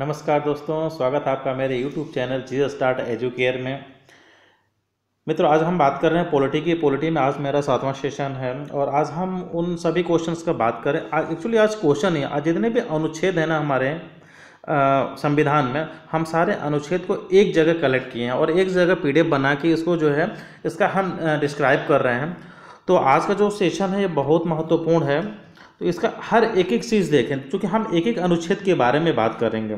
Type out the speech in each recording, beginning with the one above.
नमस्कार दोस्तों स्वागत है आपका मेरे YouTube channel G start educare में मित्रों आज हम बात कर रहे हैं पॉलिटी की पॉलिटी में आज मेरा सातवां सेशन है और आज हम उन सभी क्वेश्चंस का बात करें एक्चुअली आज क्वेश्चन ही आज जितने भी अनुच्छेद हैं ना हमारे संविधान में हम सारे अनुच्छेद को एक जगह कलेक्ट किए हैं और एक जगह पी बना के इसको जो है इसका हम डिस्क्राइब कर रहे हैं तो आज का जो सेशन है ये बहुत महत्वपूर्ण है तो इसका हर एक एक चीज़ देखें तो चूँकि हम एक एक अनुच्छेद के बारे में बात करेंगे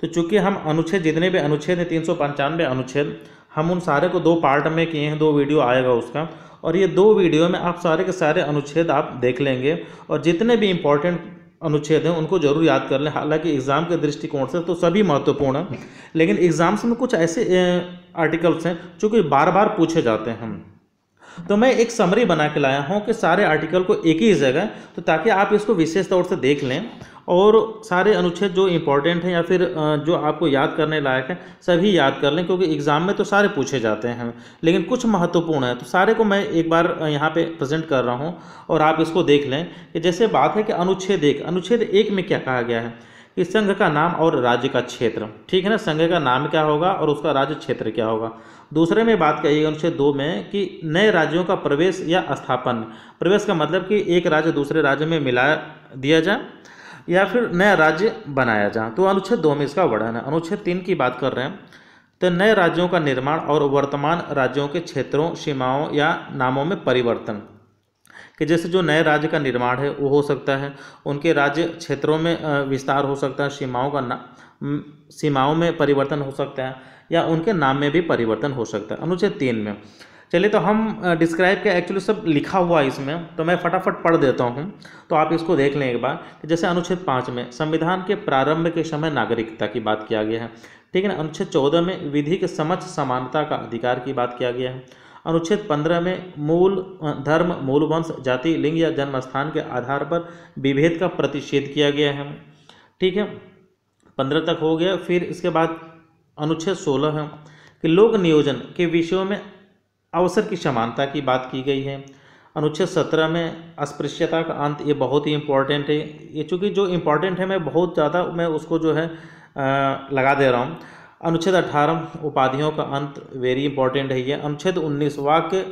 तो चूँकि हम अनुच्छेद जितने भी अनुच्छेद हैं तीन सौ पंचानवे अनुच्छेद हम उन सारे को दो पार्ट में किए हैं दो वीडियो आएगा उसका और ये दो वीडियो में आप सारे के सारे अनुच्छेद आप देख लेंगे और जितने भी इम्पोर्टेंट अनुच्छेद हैं उनको जरूर याद कर लें हालांकि एग्ज़ाम के दृष्टिकोण से तो सभी महत्वपूर्ण हैं लेकिन एग्ज़ाम्स में कुछ ऐसे आर्टिकल्स हैं जो कि बार बार पूछे जाते हैं तो मैं एक समरी बना के लाया हूँ कि सारे आर्टिकल को एक ही जगह तो ताकि आप इसको विशेष तौर से देख लें और सारे अनुच्छेद जो इम्पोर्टेंट हैं या फिर जो आपको याद करने लायक है सभी याद कर लें क्योंकि एग्ज़ाम में तो सारे पूछे जाते हैं लेकिन कुछ महत्वपूर्ण है तो सारे को मैं एक बार यहाँ पे प्रेजेंट कर रहा हूँ और आप इसको देख लें कि जैसे बात है कि अनुच्छेद एक अनुच्छेद एक में क्या कहा गया है इस संघ का नाम और राज्य का क्षेत्र ठीक है ना संघ का नाम क्या होगा और उसका राज्य क्षेत्र क्या होगा दूसरे में बात कही अनुच्छेद दो में कि नए राज्यों का प्रवेश या स्थापन प्रवेश का मतलब कि एक राज्य दूसरे राज्य में मिला दिया जाए या फिर नया राज्य बनाया जाए तो अनुच्छेद दो में इसका वर्णन है अनुच्छेद तीन की बात कर रहे हैं तो नए राज्यों का निर्माण और वर्तमान राज्यों के क्षेत्रों सीमाओं या नामों में परिवर्तन कि जैसे जो नए राज्य का निर्माण है वो हो सकता है उनके राज्य क्षेत्रों में विस्तार हो सकता है सीमाओं का ना सीमाओं में परिवर्तन हो सकता है या उनके नाम में भी परिवर्तन हो सकता है अनुच्छेद तीन में चलिए तो हम डिस्क्राइब के एक्चुअली सब लिखा हुआ है इसमें तो मैं फटाफट पढ़ देता हूँ तो आप इसको देख लें एक बार कि जैसे अनुच्छेद पाँच में संविधान के प्रारंभ के समय नागरिकता की बात किया गया है ठीक है ना अनुच्छेद चौदह में विधि के समझ समानता का अधिकार की बात किया गया है अनुच्छेद 15 में मूल धर्म मूल वंश जाति लिंग या जन्म स्थान के आधार पर विभेद का प्रतिषेध किया गया है ठीक है पंद्रह तक हो गया फिर इसके बाद अनुच्छेद सोलह है कि लोक नियोजन के विषयों में अवसर की समानता की बात की गई है अनुच्छेद सत्रह में अस्पृश्यता का अंत ये बहुत ही इम्पॉर्टेंट है ये चूँकि जो इम्पॉर्टेंट है मैं बहुत ज़्यादा मैं उसको जो है आ, लगा दे रहा हूँ अनुच्छेद अठारह उपाधियों का अंत वेरी इंपॉर्टेंट है ये अनुच्छेद उन्नीस वाक्य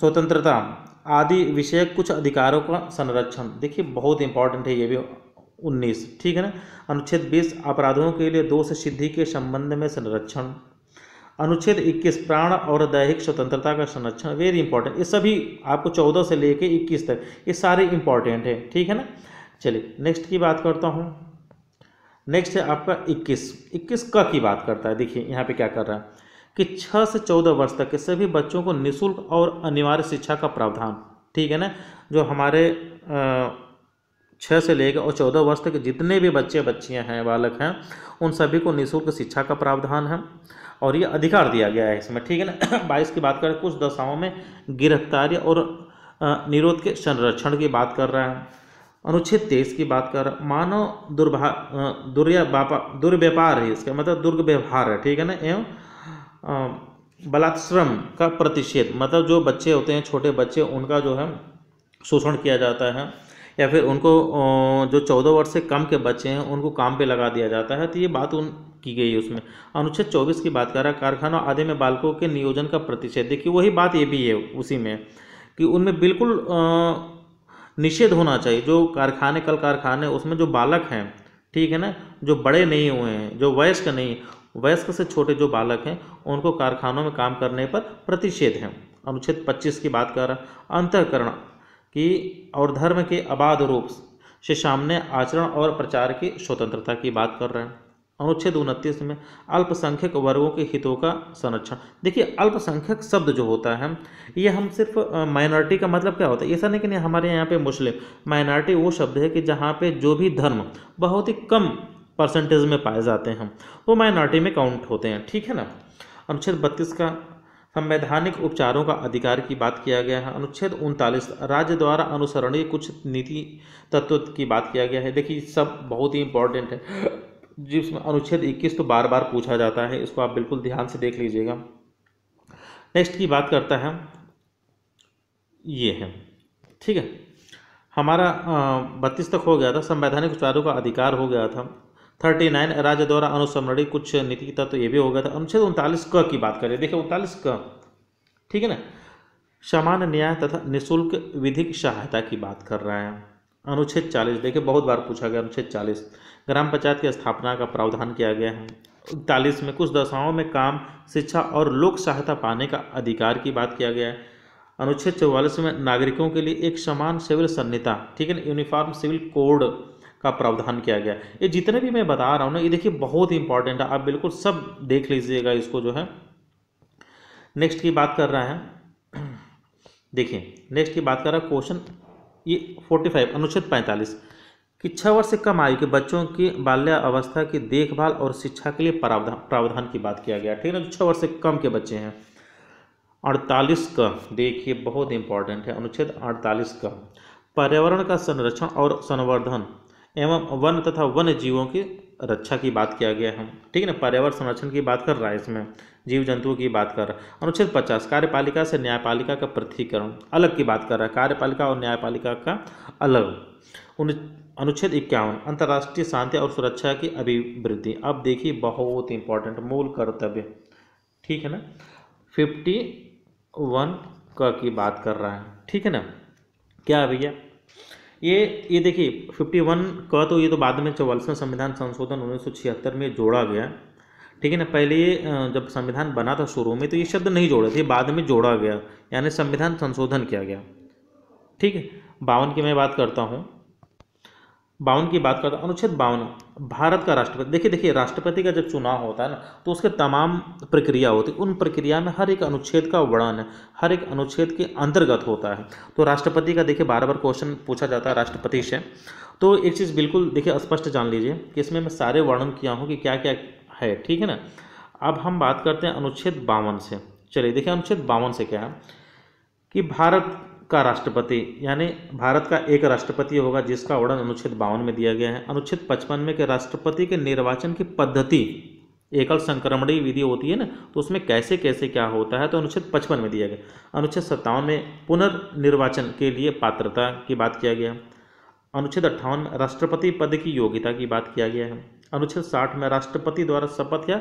स्वतंत्रता आदि विषय कुछ अधिकारों का संरक्षण देखिए बहुत इंपॉर्टेंट है ये भी उन्नीस ठीक है ना अनुच्छेद बीस अपराधों के लिए दोष सिद्धि के संबंध में संरक्षण अनुच्छेद इक्कीस प्राण और दैहिक स्वतंत्रता का संरक्षण वेरी इंपॉर्टेंट ये सभी आपको चौदह से लेकर इक्कीस तक ये सारे इंपॉर्टेंट है ठीक है ना चलिए नेक्स्ट की बात करता हूँ नेक्स्ट है आपका 21 21 क की बात करता है देखिए यहाँ पे क्या कर रहा है कि 6 से 14 वर्ष तक के सभी बच्चों को निःशुल्क और अनिवार्य शिक्षा का प्रावधान ठीक है ना जो हमारे छः से लेकर और चौदह वर्ष तक जितने भी बच्चे बच्चियाँ हैं बालक हैं उन सभी को निःशुल्क शिक्षा का प्रावधान है और ये अधिकार दिया गया है इसमें ठीक है ना बाईस की बात करें कुछ दशाओं में गिरफ्तारी और निरोध के संरक्षण की बात कर रहा है अनुच्छेद तेईस की बात कर मानव दुर्भा दुर्व्यापार है इसका मतलब दुर्व्यवहार है ठीक है ना एवं बलात्श्रम का प्रतिषेध मतलब जो बच्चे होते हैं छोटे बच्चे उनका जो है शोषण किया जाता है या फिर उनको जो चौदह वर्ष से कम के बच्चे हैं उनको काम पे लगा दिया जाता है तो ये बात उन की गई है उसमें अनुच्छेद चौबीस की बात कर रहा है कारखाना आदि में बालकों के नियोजन का प्रतिषेध देखिए वही बात ये भी है उसी में कि उनमें बिल्कुल आ, निषेध होना चाहिए जो कारखाने कल कारखाने उसमें जो बालक हैं ठीक है ना जो बड़े नहीं हुए हैं जो वयस्क नहीं वयस्क से छोटे जो बालक हैं उनको कारखानों में काम करने पर प्रतिषेध है अनुच्छेद 25 की बात कर अंतकरण की और धर्म के अबाध रूप से सामने आचरण और प्रचार की स्वतंत्रता की बात कर रहे हैं अनुच्छेद उनतीस में अल्पसंख्यक वर्गों के हितों का संरक्षण देखिए अल्पसंख्यक शब्द जो होता है ये हम सिर्फ माइनॉरिटी का मतलब क्या होता है ऐसा नहीं कि नहीं हमारे यहाँ पे मुस्लिम माइनॉरिटी वो शब्द है कि जहाँ पे जो भी धर्म बहुत ही कम परसेंटेज में पाए जाते हैं वो माइनॉरिटी में काउंट होते हैं ठीक है ना अनुच्छेद बत्तीस का संवैधानिक उपचारों का अधिकार की बात किया गया है अनुच्छेद उनतालीस राज्य द्वारा अनुसरणीय कुछ नीति तत्व की बात किया गया है देखिए सब बहुत ही इंपॉर्टेंट है जिसमें अनुच्छेद 21 तो बार बार पूछा जाता है इसको आप बिल्कुल ध्यान से देख लीजिएगा नेक्स्ट की बात करता है ये है ठीक है हमारा बत्तीस तक हो गया था संवैधानिक उच्चारों का अधिकार हो गया था थर्टी नाइन राज्य द्वारा अनुसमरणी कुछ नीति तत्व तो ये भी हो गया था अनुच्छेद उनतालीस क की बात करें देखिए उनतालीस क ठीक है ना समान न्याय तथा निशुल्क विधिक सहायता की बात कर रहे हैं अनुच्छेद चालीस देखिए बहुत बार पूछा गया अनुच्छेद चालीस ग्राम पंचायत की स्थापना का प्रावधान किया गया है इकतालीस में कुछ दशाओं में काम शिक्षा और लोक सहायता पाने का अधिकार की बात किया गया है अनुच्छेद चौवालीस में नागरिकों के लिए एक समान सिविल संहिता ठीक है ना यूनिफॉर्म सिविल कोड का प्रावधान किया गया ये जितने भी मैं बता रहा हूँ ना ये देखिए बहुत इंपॉर्टेंट है आप बिल्कुल सब देख लीजिएगा इसको जो है नेक्स्ट की बात कर रहा है देखिए नेक्स्ट की बात कर रहा है क्वेश्चन ये फोर्टी फाइव अनुच्छेद पैंतालीस कि छः वर्ष से कम आयु के बच्चों की बाल्यावस्था की देखभाल और शिक्षा के लिए प्रावधान प्रावधान की बात किया गया ठीक है ना छः वर्ष से कम के बच्चे हैं अड़तालीस का देखिए बहुत इंपॉर्टेंट है अनुच्छेद अड़तालीस का पर्यावरण का संरक्षण और संवर्धन एवं वन तथा वन्य जीवों की रक्षा की बात किया गया है ठीक है ना पर्यावरण संरक्षण की बात कर रहा है इसमें जीव जंतुओं की बात कर रहा है अनुच्छेद पचास कार्यपालिका से न्यायपालिका का पृथ्वीकरण अलग की बात कर रहा है कार्यपालिका और न्यायपालिका का अलग उन अनुच्छेद इक्यावन अंतर्राष्ट्रीय शांति और सुरक्षा की अभिवृद्धि अब देखिए बहुत इंपॉर्टेंट मूल कर्तव्य ठीक है ना फिफ्टी वन क की बात कर रहा है ठीक है ना क्या भैया ये ये देखिए फिफ्टी वन का तो ये तो बाद में चौवालसवें संविधान संशोधन उन्नीस सौ छिहत्तर में जोड़ा गया ठीक है ना पहले ये जब संविधान बना था शुरू में तो ये शब्द नहीं जोड़े थे बाद में जोड़ा गया यानी संविधान संशोधन किया गया ठीक है बावन की मैं बात करता हूँ बावन की बात करता अनुच्छेद बावन भारत का राष्ट्रपति देखिए देखिए राष्ट्रपति का जब चुनाव होता है ना तो उसके तमाम प्रक्रिया होती है उन प्रक्रिया में हर एक अनुच्छेद का वर्णन हर एक अनुच्छेद के अंतर्गत होता है तो राष्ट्रपति का देखिए बार बार क्वेश्चन पूछा जाता है राष्ट्रपति से तो एक चीज़ बिल्कुल देखिए स्पष्ट जान लीजिए कि इसमें मैं सारे वर्णन किया हूँ कि क्या क्या है ठीक है ना अब हम बात करते हैं अनुच्छेद बावन से चलिए देखिए अनुच्छेद बावन से क्या है कि भारत का राष्ट्रपति यानी भारत का एक राष्ट्रपति होगा जिसका वर्णन अनुच्छेद बावन में दिया गया है अनुच्छेद पचपन में के राष्ट्रपति के निर्वाचन की पद्धति एकल संक्रमणीय विधि होती है ना तो उसमें कैसे कैसे क्या होता है तो अनुच्छेद पचपन में दिया गया अनुच्छेद सत्तावन में पुनर्निर्वाचन के लिए पात्रता की बात किया गया अनुच्छेद अट्ठावन में राष्ट्रपति पद की योग्यता की बात किया गया है अनुच्छेद साठ में राष्ट्रपति द्वारा शपथ या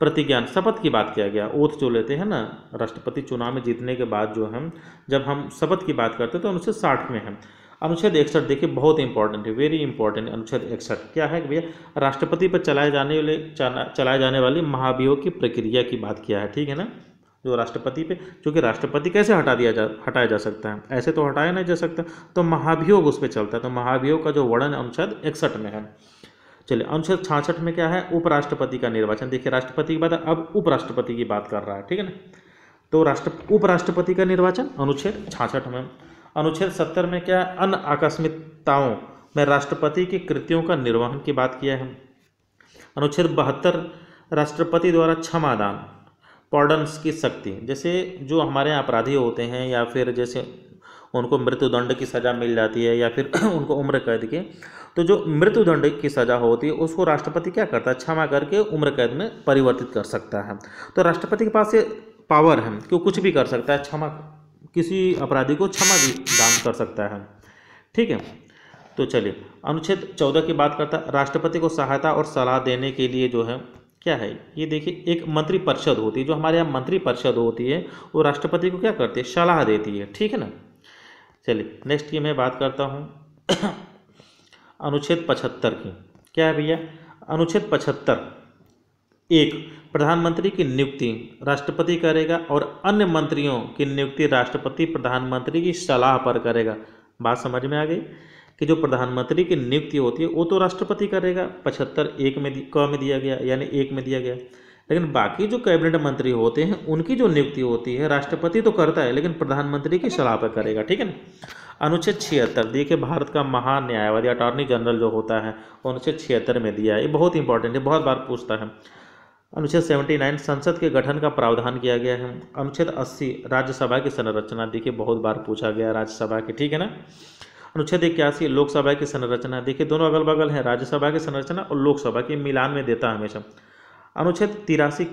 प्रतिज्ञान शपथ की बात किया गया ओथ जो लेते हैं ना राष्ट्रपति चुनाव में जीतने के बाद जो हम जब हम शपथ की बात करते हैं तो अनुच्छेद साठ में है अनुच्छेद इकसठ देखिए बहुत इंपॉर्टेंट है वेरी इंपॉर्टेंट अनुच्छेद इकसठ क्या है भैया राष्ट्रपति पर चलाए जाने वाले चलाए जाने वाली महाभियोग की प्रक्रिया की बात किया है ठीक है ना जो राष्ट्रपति पे क्योंकि राष्ट्रपति कैसे हटा दिया जा हटाया जा सकता है ऐसे तो हटाया नहीं जा सकता तो महाभियोग उस पर चलता है तो महाभियोग का जो वर्णन अनुच्छेद इकसठ में है चलिए अनुच्छेद छाछठ में क्या है उपराष्ट्रपति का निर्वाचन देखिए राष्ट्रपति की बात अब उपराष्ट्रपति की बात कर रहा है ठीक है ना तो राष्ट्र उपराष्ट्रपति का निर्वाचन अनुच्छेद छाछठ में अनुच्छेद सत्तर में क्या है अन्य आकस्मिकताओं में राष्ट्रपति के कृत्यों का निर्वहन की बात किया है अनुच्छेद बहत्तर राष्ट्रपति द्वारा क्षमादान पॉर्डन्स की शक्ति जैसे जो हमारे यहाँ अपराधी होते हैं या फिर जैसे उनको मृत्युदंड की सज़ा मिल जाती है या फिर उनको उम्र कैद के तो जो मृत्युदंड की सज़ा होती है उसको राष्ट्रपति क्या करता है क्षमा करके उम्र कैद में परिवर्तित कर सकता है तो राष्ट्रपति के पास ये पावर है कि वो कुछ भी कर सकता है क्षमा किसी अपराधी को क्षमा भी दान कर सकता है ठीक है तो चलिए अनुच्छेद चौदह की बात करता है राष्ट्रपति को सहायता और सलाह देने के लिए जो है क्या है ये देखिए एक मंत्री परिषद होती है जो हमारे यहाँ मंत्री परिषद होती है वो राष्ट्रपति को क्या करती है सलाह देती है ठीक है ना चलिए नेक्स्ट की मैं बात करता हूँ अनुच्छेद पचहत्तर की क्या है भैया अनुच्छेद पचहत्तर एक प्रधानमंत्री की नियुक्ति राष्ट्रपति करेगा और अन्य मंत्रियों की नियुक्ति राष्ट्रपति प्रधानमंत्री की सलाह पर करेगा बात समझ में आ गई कि जो प्रधानमंत्री की नियुक्ति होती है वो तो राष्ट्रपति करेगा पचहत्तर एक में क में दिया गया यानी एक में दिया गया लेकिन बाकी जो कैबिनेट मंत्री होते हैं उनकी जो नियुक्ति होती है राष्ट्रपति तो करता है लेकिन प्रधानमंत्री की सलाह पर करेगा ठीक है ना अनुच्छेद छिहत्तर देखिए भारत का महान न्यायवादी अटॉर्नी जनरल जो होता है अनुच्छेद छिहत्तर में दिया है ये बहुत इंपॉर्टेंट है बहुत बार पूछता है अनुच्छेद 79 संसद के गठन का प्रावधान किया गया है अनुच्छेद 80 राज्यसभा की संरचना देखिए बहुत बार पूछा गया राज्यसभा की ठीक है ना अनुच्छेद इक्यासी लोकसभा की संरचना देखिए दोनों अगल बगल है राज्यसभा की संरचना और लोकसभा के मिलान में देता है हमेशा अनुच्छेद तिरासी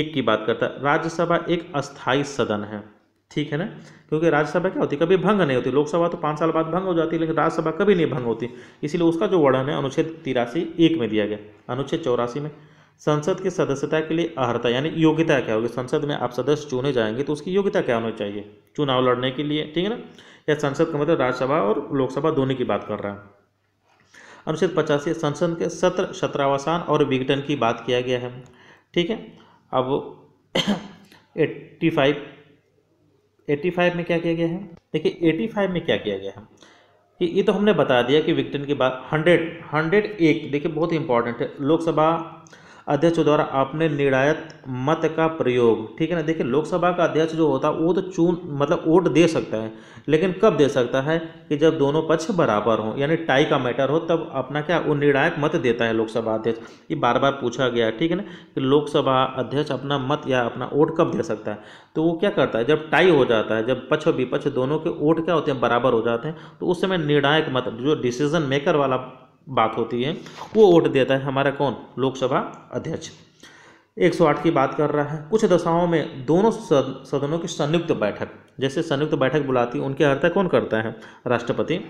एक की बात करता है राज्यसभा एक अस्थायी सदन है ठीक है ना क्योंकि राज्यसभा क्या होती है कभी भंग नहीं होती लोकसभा तो पाँच साल बाद भंग हो जाती है लेकिन राज्यसभा कभी नहीं भंग होती इसीलिए उसका जो वर्णन है अनुच्छेद तिरासी एक में दिया गया अनुच्छेद चौरासी में संसद की सदस्यता के लिए अर्हता यानी योग्यता क्या होगी संसद में आप सदस्य चुने जाएंगे तो उसकी योग्यता क्या होनी चाहिए चुनाव लड़ने के लिए ठीक है ना या संसद का मतलब राज्यसभा और लोकसभा दोनों की बात कर रहा है अनुच्छेद पचासी संसद के सत्र सत्रावसान और विघटन की बात किया गया है ठीक है अब एट्टी फाइव 85 में क्या किया गया है देखिए 85 में क्या किया गया है कि ये तो हमने बता दिया कि विक्टन की बात 100 101 देखिए बहुत इंपॉर्टेंट है लोकसभा अध्यक्ष द्वारा अपने निर्णायक मत का प्रयोग ठीक है ना देखिए लोकसभा का अध्यक्ष जो होता है वो तो चून मतलब वोट दे सकता है लेकिन कब दे सकता है कि जब दोनों पक्ष बराबर हों यानी टाई का मैटर हो तब अपना क्या वो निर्णायक मत देता है लोकसभा अध्यक्ष ये बार बार पूछा गया ठीक है ना कि लोकसभा अध्यक्ष अपना मत या अपना वोट कब दे सकता है तो वो क्या करता है जब टाई हो जाता है जब पक्ष और विपक्ष दोनों के वोट क्या होते हैं बराबर हो जाते हैं तो उस समय निर्णायक मत जो डिसीजन मेकर वाला बात होती है वो वोट देता है हमारा कौन लोकसभा अध्यक्ष 108 की बात कर रहा है कुछ दशाओं में दोनों सदनों की संयुक्त बैठक जैसे संयुक्त बैठक बुलाती है उनकी हत्या कौन करता है राष्ट्रपति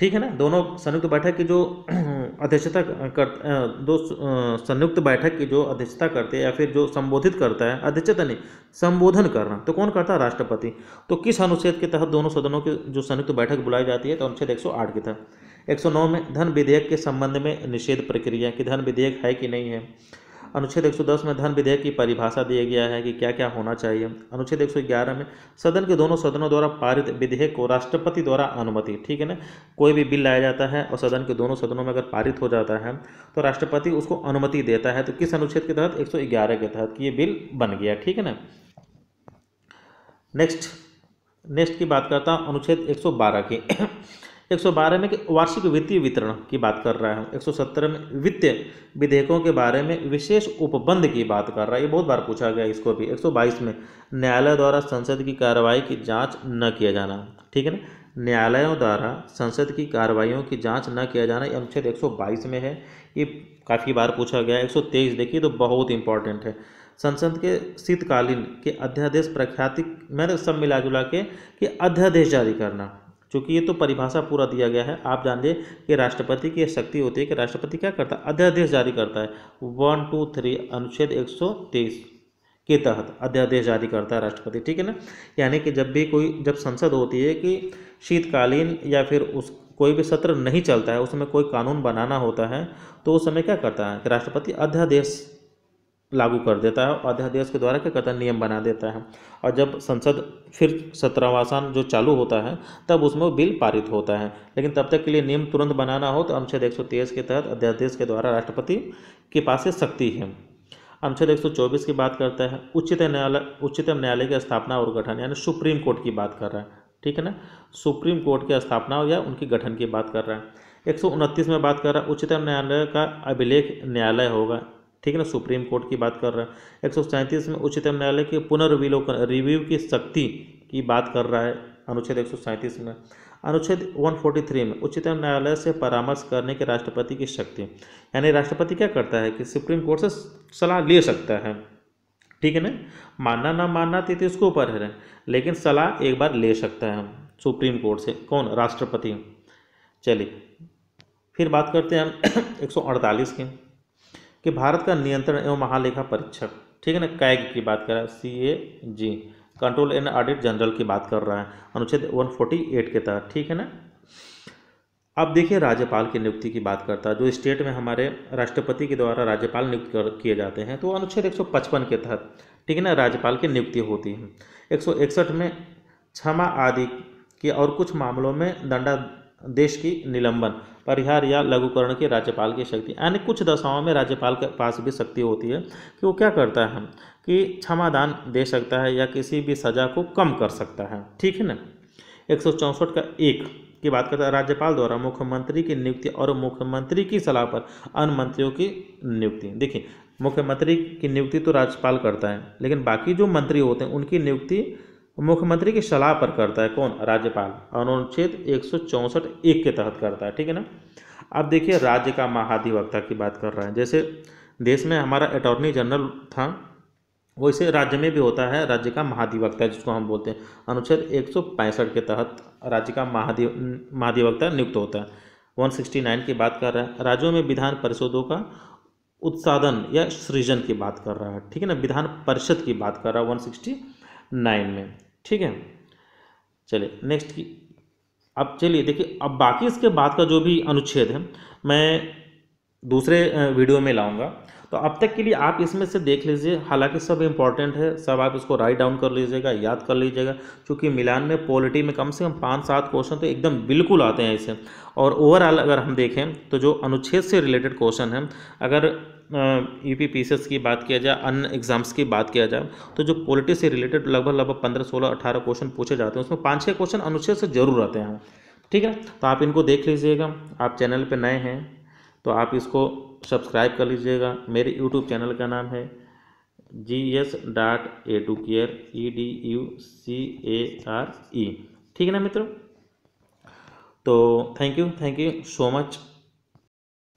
ठीक है ना दोनों संयुक्त बैठक की जो अध्यक्षता कर दो संयुक्त बैठक की जो अध्यक्षता करते हैं या फिर जो संबोधित करता है अध्यक्षता नहीं संबोधन करना तो कौन करता है राष्ट्रपति तो किस अनुच्छेद के तहत दोनों सदनों की जो संयुक्त बैठक बुलाई जाती है तो अनुच्छेद 108 के तहत 109 में धन विधेयक के संबंध में निषेध प्रक्रिया कि धन विधेयक है कि नहीं है अनुच्छेद 110 में धन विधेयक की परिभाषा दिया गया है कि क्या क्या होना चाहिए अनुच्छेद 111 में सदन के दोनों सदनों द्वारा पारित विधेयक को राष्ट्रपति द्वारा अनुमति ठीक है ना कोई भी बिल लाया जाता है और सदन के दोनों सदनों में अगर पारित हो जाता है तो राष्ट्रपति उसको अनुमति देता है तो किस अनुच्छेद के तहत ग्यारह के तहत ये बिल बन गया ठीक है ना नेक्स्ट नेक्स्ट की बात करता हूँ अनुच्छेद एक बारह की 112 में वार्षिक वित्तीय वितरण की बात कर रहा है 117 में वित्तीय विधेयकों के बारे में विशेष उपबंध की बात कर रहा है ये बहुत बार पूछा गया इसको भी 122 में न्यायालय द्वारा संसद की कार्रवाई की जाँच न किया जाना ठीक है ना न्यायालयों द्वारा संसद की कार्रवाइयों की जांच न किया जाना ये अनुच्छेद बाईस में है ये काफ़ी बार पूछा गया तेईस देखिए तो बहुत इंपॉर्टेंट है संसद के शीतकालीन के अध्यादेश प्रख्याति मैंने सब मिला जुला के कि अध्यादेश जारी करना चूँकि ये तो परिभाषा पूरा दिया गया है आप जान लें कि राष्ट्रपति की शक्ति होती है कि राष्ट्रपति क्या करता है अध्यादेश जारी करता है वन टू थ्री अनुच्छेद एक सौ तेईस के तहत अध्यादेश जारी करता है राष्ट्रपति ठीक है ना यानी कि जब भी कोई जब संसद होती है कि शीतकालीन या फिर उस कोई भी सत्र नहीं चलता है उस समय कोई कानून बनाना होता है तो उस समय क्या करता है कि राष्ट्रपति अध्यादेश लागू कर देता है और अध्यादेश के द्वारा के कथन नियम बना देता है और जब संसद फिर सत्रहवासान जो चालू होता है तब उसमें वो बिल पारित होता है लेकिन तब तक के लिए नियम तुरंत बनाना हो तो अनुच्छेद एक के तहत अध्यादेश के द्वारा राष्ट्रपति के पास से शक्ति है अनुच्छेद एक की बात करता है उच्चतम न्यायालय उच्चतम न्यायालय की स्थापना और गठन यानी सुप्रीम कोर्ट की बात कर रहा है ठीक है ना सुप्रीम कोर्ट की स्थापना या उनके गठन की बात कर रहा है एक में बात कर रहा है उच्चतम न्यायालय का अभिलेख न्यायालय होगा ठीक है ना सुप्रीम कोर्ट की बात कर रहा है एक में उच्चतम न्यायालय के पुनर्विलोकन रिव्यू की शक्ति की बात कर रहा है अनुच्छेद एक में अनुच्छेद 143 में उच्चतम न्यायालय से परामर्श करने के राष्ट्रपति की शक्ति यानी राष्ट्रपति क्या करता है कि सुप्रीम कोर्ट से सलाह ले सकता है ठीक है ना मानना ना मानना तो उसके ऊपर है लेकिन सलाह एक बार ले सकता है सुप्रीम कोर्ट से कौन राष्ट्रपति चलिए फिर बात करते हैं हम अड़तालीस की कि भारत का नियंत्रण एवं महालेखा परीक्षक ठीक है ना कैग की बात कर रहा है C A G control and audit general की बात कर रहा है अनुच्छेद 148 के तहत ठीक है ना अब देखिए राज्यपाल की नियुक्ति की बात करता है जो स्टेट में हमारे राष्ट्रपति के द्वारा राज्यपाल नियुक्त कर किए जाते हैं तो अनुच्छेद 155 के तहत ठीक है ना राज्यपाल की नियुक्ति होती है एक में क्षमा आदि के और कुछ मामलों में दंडा देश की निलंबन परिहार या लघुकरण की राज्यपाल की शक्ति यानी कुछ दशाओं में राज्यपाल के पास भी शक्ति होती है कि वो क्या करता है कि क्षमादान दे सकता है या किसी भी सजा को कम कर सकता है ठीक है ना एक का एक की बात करता है राज्यपाल द्वारा मुख्यमंत्री की नियुक्ति और मुख्यमंत्री की सलाह पर अन्य मंत्रियों की नियुक्ति देखिए मुख्यमंत्री की नियुक्ति तो राज्यपाल करता है लेकिन बाकी जो मंत्री होते हैं उनकी नियुक्ति मुख्यमंत्री की सलाह पर करता है कौन राज्यपाल अनुच्छेद एक सौ चौंसठ एक के तहत करता है ठीक है ना अब देखिए राज्य का महाधिवक्ता की बात कर रहे हैं जैसे देश में हमारा अटॉर्नी जनरल था वैसे राज्य में भी होता है राज्य का महाधिवक्ता जिसको हम बोलते हैं अनुच्छेद एक के तहत राज्य का महाधि महाधिवक्ता नियुक्त होता है 169 की बात कर रहा है राज्यों में विधान परिषदों का उत्साधन या सृजन की बात कर रहा है ठीक है ना विधान परिषद की बात कर रहा है 169 में ठीक है चलिए नेक्स्ट की अब चलिए देखिए अब बाकी इसके बाद का जो भी अनुच्छेद है मैं दूसरे वीडियो में लाऊंगा तो अब तक के लिए आप इसमें से देख लीजिए हालांकि सब इम्पॉर्टेंट है सब आप इसको राइट डाउन कर लीजिएगा याद कर लीजिएगा क्योंकि मिलान में पॉलिटी में कम से कम पाँच सात क्वेश्चन तो एकदम बिल्कुल आते हैं इसे और ओवरऑल अगर हम देखें तो जो अनुच्छेद से रिलेटेड क्वेश्चन हैं अगर यू पी पी की बात किया जाए अन्य एग्जाम्स की बात किया जाए तो जो पॉलिटी से रिलेटेड लगभग लगभग पंद्रह सोलह अठारह क्वेश्चन पूछे जाते हैं उसमें पाँच छः क्वेश्चन अनुच्छेद से जरूर आते हैं ठीक है तो आप इनको देख लीजिएगा आप चैनल पर नए हैं तो आप इसको सब्सक्राइब कर लीजिएगा मेरे यूट्यूब चैनल का नाम है G S dot A to care E D U C A R E ठीक है ना मित्रों तो thank you thank you so much